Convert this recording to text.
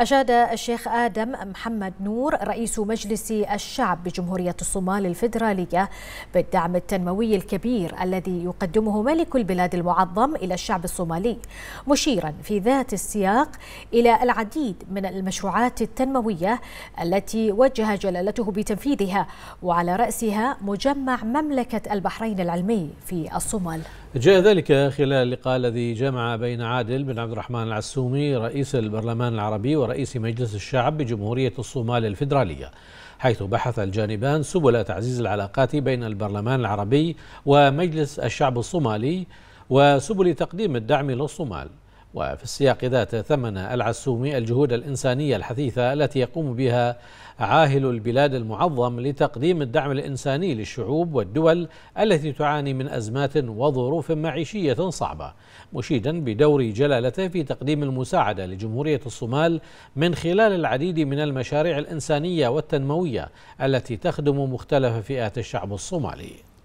أشاد الشيخ آدم محمد نور رئيس مجلس الشعب بجمهورية الصومال الفيدرالية بالدعم التنموي الكبير الذي يقدمه ملك البلاد المعظم إلى الشعب الصومالي مشيرا في ذات السياق إلى العديد من المشروعات التنموية التي وجه جلالته بتنفيذها وعلى رأسها مجمع مملكة البحرين العلمي في الصومال جاء ذلك خلال اللقاء الذي جمع بين عادل بن عبد الرحمن العسومي رئيس البرلمان العربي ورئيس مجلس الشعب بجمهورية الصومال الفيدرالية حيث بحث الجانبان سبل تعزيز العلاقات بين البرلمان العربي ومجلس الشعب الصومالي وسبل تقديم الدعم للصومال وفي السياق ذاته ثمن العسومي الجهود الإنسانية الحثيثة التي يقوم بها عاهل البلاد المعظم لتقديم الدعم الإنساني للشعوب والدول التي تعاني من أزمات وظروف معيشية صعبة مشيدا بدور جلالته في تقديم المساعدة لجمهورية الصومال من خلال العديد من المشاريع الإنسانية والتنموية التي تخدم مختلف فئات الشعب الصومالي